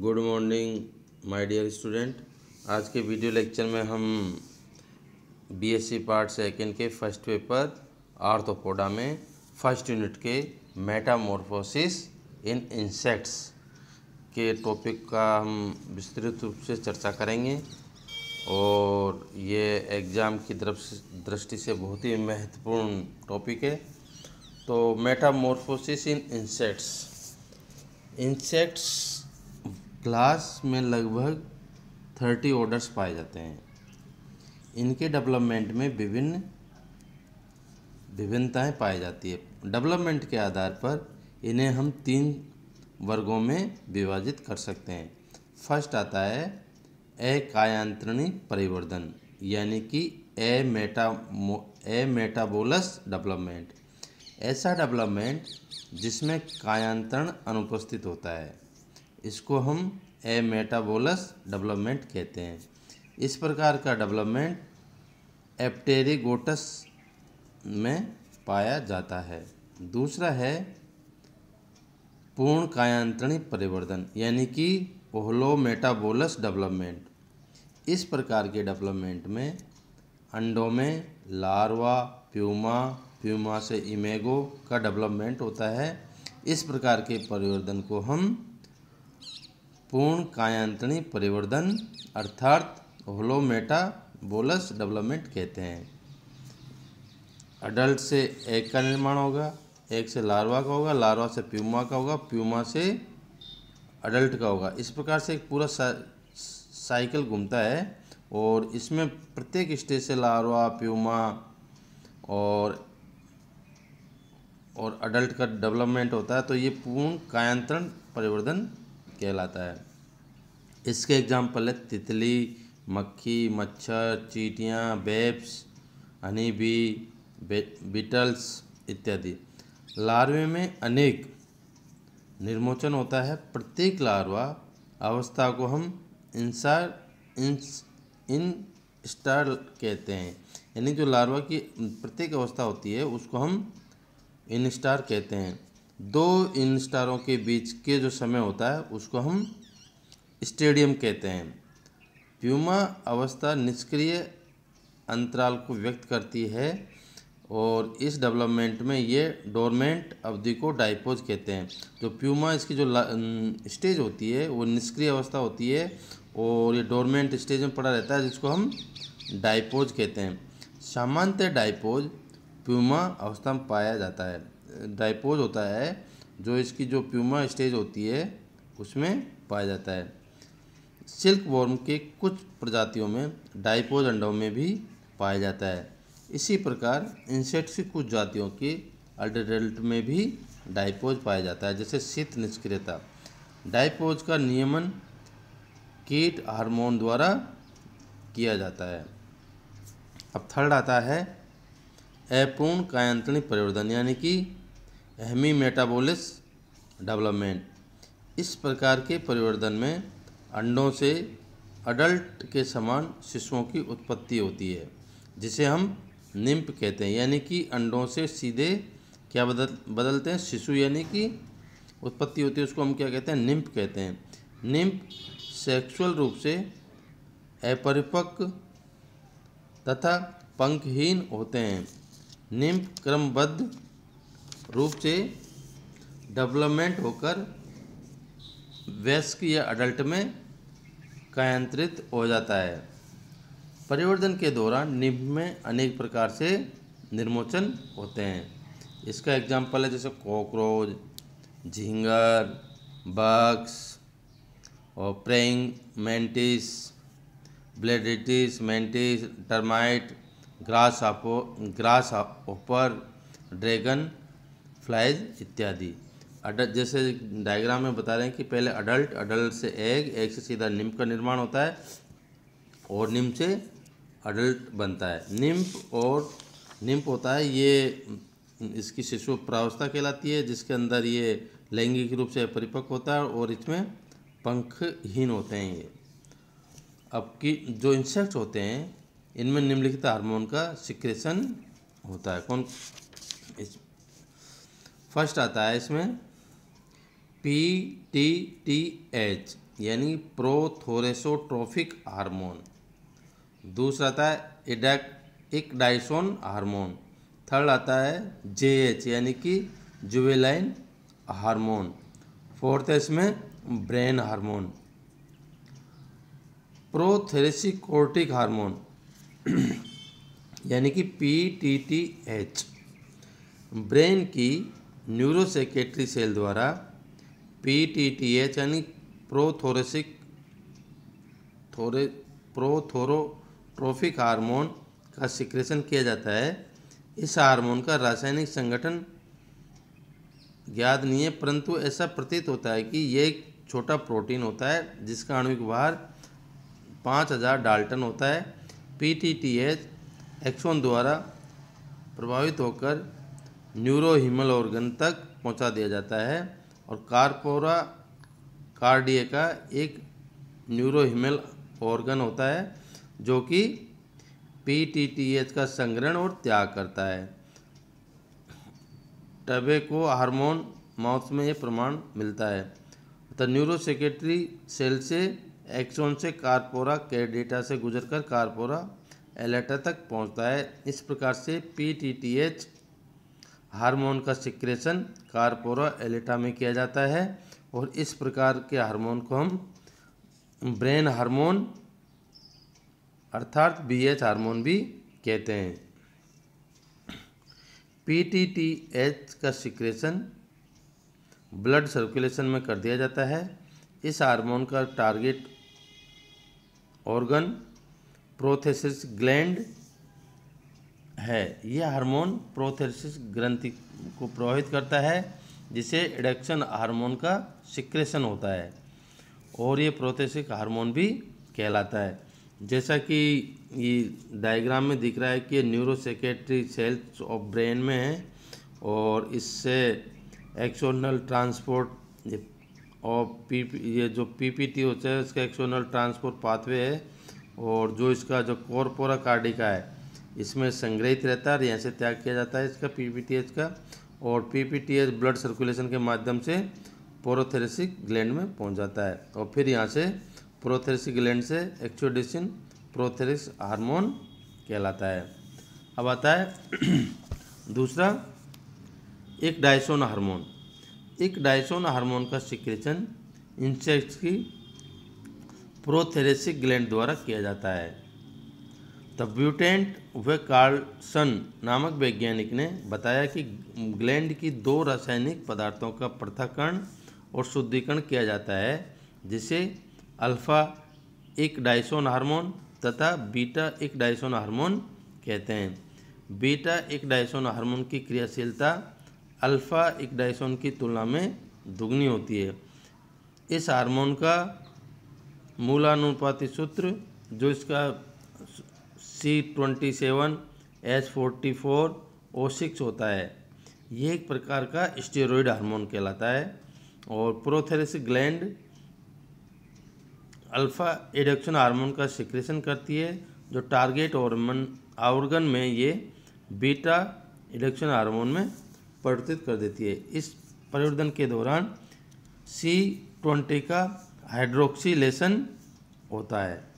good morning my dear student आज के video lecture में हम बीएससी पार्ट सेकेंड के फर्स्ट पेपर आर्थोपोडा में फर्स्ट यूनिट के मेटामोरफोसिस इन इंसेक्ट्स के टॉपिक का हम विस्तृत रूप से चर्चा करेंगे और ये एग्ज़ाम की दृष्टि से बहुत ही महत्वपूर्ण टॉपिक है तो metamorphosis in insects insects class में लगभग थर्टी ऑर्डर्स पाए जाते हैं इनके डेवलपमेंट में विभिन्न विभिन्नताएं पाई जाती है डेवलपमेंट के आधार पर इन्हें हम तीन वर्गों में विभाजित कर सकते हैं फर्स्ट आता है कायांत्रणी परिवर्धन यानी कि a meta ametabolous development ऐसा डेवलपमेंट जिसमें कायांतरण अनुपस्थित होता है इसको हम ए मेटाबोलस डेवलपमेंट कहते हैं इस प्रकार का डेवलपमेंट एप्टेरिगोटस में पाया जाता है दूसरा है पूर्ण कायांत्रणी परिवर्तन यानी कि ओहलो मेटाबोलस डेवलपमेंट इस प्रकार के डेवलपमेंट में अंडों में लार्वा प्यूमा प्यूमा से इमेगो का डेवलपमेंट होता है इस प्रकार के परिवर्तन को हम पूर्ण कायांतणी परिवर्धन अर्थात होलोमेटा बोलस डेवलपमेंट कहते हैं अडल्ट से एक का निर्माण होगा एक से लार्वा का होगा लार्वा से प्यूमा का होगा प्यूमा से अडल्ट का होगा इस प्रकार से एक पूरा सा, साइकिल घूमता है और इसमें प्रत्येक स्टेज से लार्वा प्यूमा और और अडल्ट का डेवलपमेंट होता है तो ये पूर्ण कायांतरण परिवर्धन कहलाता है इसके एग्जाम्पल है तितली मक्खी मच्छर चीटियाँ बेब्स हनी बी बीटल्स इत्यादि लार्वे में अनेक निर्मोचन होता है प्रत्येक लार्वा अवस्था को हम इंसार इंस इन स्टार कहते हैं यानी जो लार्वा की प्रत्येक अवस्था होती है उसको हम इन स्टार कहते हैं दो इन स्टारों के बीच के जो समय होता है उसको हम स्टेडियम कहते हैं प्यूमा अवस्था निष्क्रिय अंतराल को व्यक्त करती है और इस डेवलपमेंट में ये डोरमेंट अवधि को डाइपोज कहते हैं जो प्यूमा इसकी जो स्टेज होती है वो निष्क्रिय अवस्था होती है और ये डोरमेंट स्टेज में पड़ा रहता है जिसको हम डाइपोज कहते हैं सामान्यतः डाइपोज प्यूमा अवस्था में पाया जाता है डाइपोज होता है जो इसकी जो प्यूमा स्टेज होती है उसमें पाया जाता है सिल्क वॉर्म के कुछ प्रजातियों में डाइपोज अंडों में भी पाया जाता है इसी प्रकार इंसेक्ट्स की कुछ जातियों के अडल्ट में भी डाइपोज पाया जाता है जैसे शीत निष्क्रियता डाइपोज का नियमन कीट हार्मोन द्वारा किया जाता है अब थर्ड आता है अपूर्ण कायांत्रणी परिवर्धन यानी कि हेमी मेटाबोलिस डेवलपमेंट इस प्रकार के परिवर्तन में अंडों से अडल्ट के समान शिशुओं की उत्पत्ति होती है जिसे हम निम्प कहते हैं यानी कि अंडों से सीधे क्या बदल बदलते हैं शिशु यानी कि उत्पत्ति होती है उसको हम क्या कहते हैं निम्प कहते हैं निम्प सेक्सुअल रूप से अपरिपक्व तथा पंखहीन होते हैं निम्प क्रमबद्ध रूप से डेवलपमेंट होकर वयस्क या अडल्ट में कायांतरित हो जाता है परिवर्तन के दौरान निम्ब में अनेक प्रकार से निर्मोचन होते हैं इसका एग्जाम्पल है जैसे कॉकरोच झींगर बक्स और प्रेइंग मेंटिस ब्लेडिटिस मेंटिस टर्माइट ग्रास आपो ग्रास ऑपर ड्रैगन फ्लाइज इत्यादि अडल्ट जैसे डायग्राम में बता रहे हैं कि पहले अडल्ट अडल्ट से एग एग से सीधा निम्ब का निर्माण होता है और निम्ब से अडल्ट बनता है निम्ब और निम्ब होता है ये इसकी शिशु प्रावस्था कहलाती है जिसके अंदर ये लैंगिक रूप से परिपक्व होता है और इसमें पंखहीन होते हैं ये अब कि जो इंसेक्ट होते हैं इनमें निम्नलिखित हार्मोन का सिक्रेशन होता है कौन फर्स्ट आता है इसमें पी टी टी एच यानी प्रोथोरेसोट्रोफिक हार्मोन दूसरा आता है इडैक इकडाइसोन हार्मोन थर्ड आता है जे एच यानी कि जुवेलाइन हार्मोन फोर्थ है इसमें ब्रेन हार्मोन प्रोथेरेसिकोर्टिक हार्मोन यानी कि P T T H brain की न्यूरोसेकेटरी सेल द्वारा पीटीटीएच यानी प्रोथोरेसिक थोरे प्रोथोरोट्रोफिक हार्मोन का सिक्रेशन किया जाता है इस हार्मोन का रासायनिक संगठन ज्ञात नहीं है परंतु ऐसा प्रतीत होता है कि यह एक छोटा प्रोटीन होता है जिसका आणविक भार पाँच हज़ार डाल्टन होता है P T T H axon द्वारा प्रभावित होकर न्यूरो ऑर्गन तक पहुंचा दिया जाता है और कारपोरा कार्डिय का एक न्यूरो ऑर्गन होता है जो कि पीटीटीएच का संग्रहण और त्याग करता है टबेको हार्मोन माउथ में यह प्रमाण मिलता है तो न्यूरोसेक्रेटरी सेल से एक्सोन से कारपोरा कैडेटा से गुजरकर कारपोरा एलेटा तक पहुंचता है इस प्रकार से पीटीटीएच हार्मोन का सिक्रेशन कारपोरा एलेटा में किया जाता है और इस प्रकार के हार्मोन को हम ब्रेन हार्मोन अर्थात बीएच हार्मोन भी कहते हैं पीटीटीएच का सिक्रेशन ब्लड सर्कुलेशन में कर दिया जाता है इस हार्मोन का टारगेट ऑर्गन प्रोथेसिस ग्लैंड है यह हार्मोन प्रोथेसिस ग्रंथि को प्रभावित करता है जिसे एडक्शन हार्मोन का सिक्रेशन होता है और ये प्रोथेसिक हार्मोन भी कहलाता है जैसा कि ये डायग्राम में दिख रहा है कि न्यूरोसेकेटरी सेल्स ऑफ ब्रेन में है और इससे एक्सोनल ट्रांसपोर्ट और पी ये जो पीपीटी होता है उसका एक्सोनल ट्रांसपोर्ट पाथवे है और जो इसका जो कॉरपोरा कार्डिका है इसमें संग्रहित रहता है और यहाँ से त्याग किया जाता है इसका पीपीटीएच का और पीपीटीएच ब्लड सर्कुलेशन के माध्यम से पोरोथेरेसिक ग्लैंड में पहुँच जाता है और फिर यहाँ से प्रोथेरेसिक ग्लैंड से एक्चोडिसिन प्रोथेरिस हार्मोन कहलाता है अब आता है दूसरा एक ecdysone hormone ecdysone hormone का सिक्रेशन इंसेक्ट्स की प्रोथेरेसिक ग्लैंड द्वारा किया जाता है द ब्यूटेंट वे कार्लसन नामक वैज्ञानिक ने बताया कि ग्लैंड की दो रासायनिक पदार्थों का पृथकरण और शुद्धिकरण किया जाता है जिसे अल्फा एक डाइसोन हार्मोन तथा बीटा एक डाइसोन हार्मोन कहते हैं बीटा एक डाइसोन हार्मोन की क्रियाशीलता अल्फा एक डाइसोन की तुलना में दुगनी होती है इस हार्मोन का मूलानुपाति सूत्र जो इसका C twenty seven H forty four O six होता है ये एक प्रकार का स्टेरॉइड हार्मोन कहलाता है और prothoracic gland alpha ecdysone hormone का सिक्रेशन करती है जो टारगेट मन आवर्गन में ये बीटा एडक्शन हार्मोन में परिवर्तित कर देती है इस परिवर्तन के दौरान सी ट्वेंटी का हाइड्रोक्सीलेशन होता है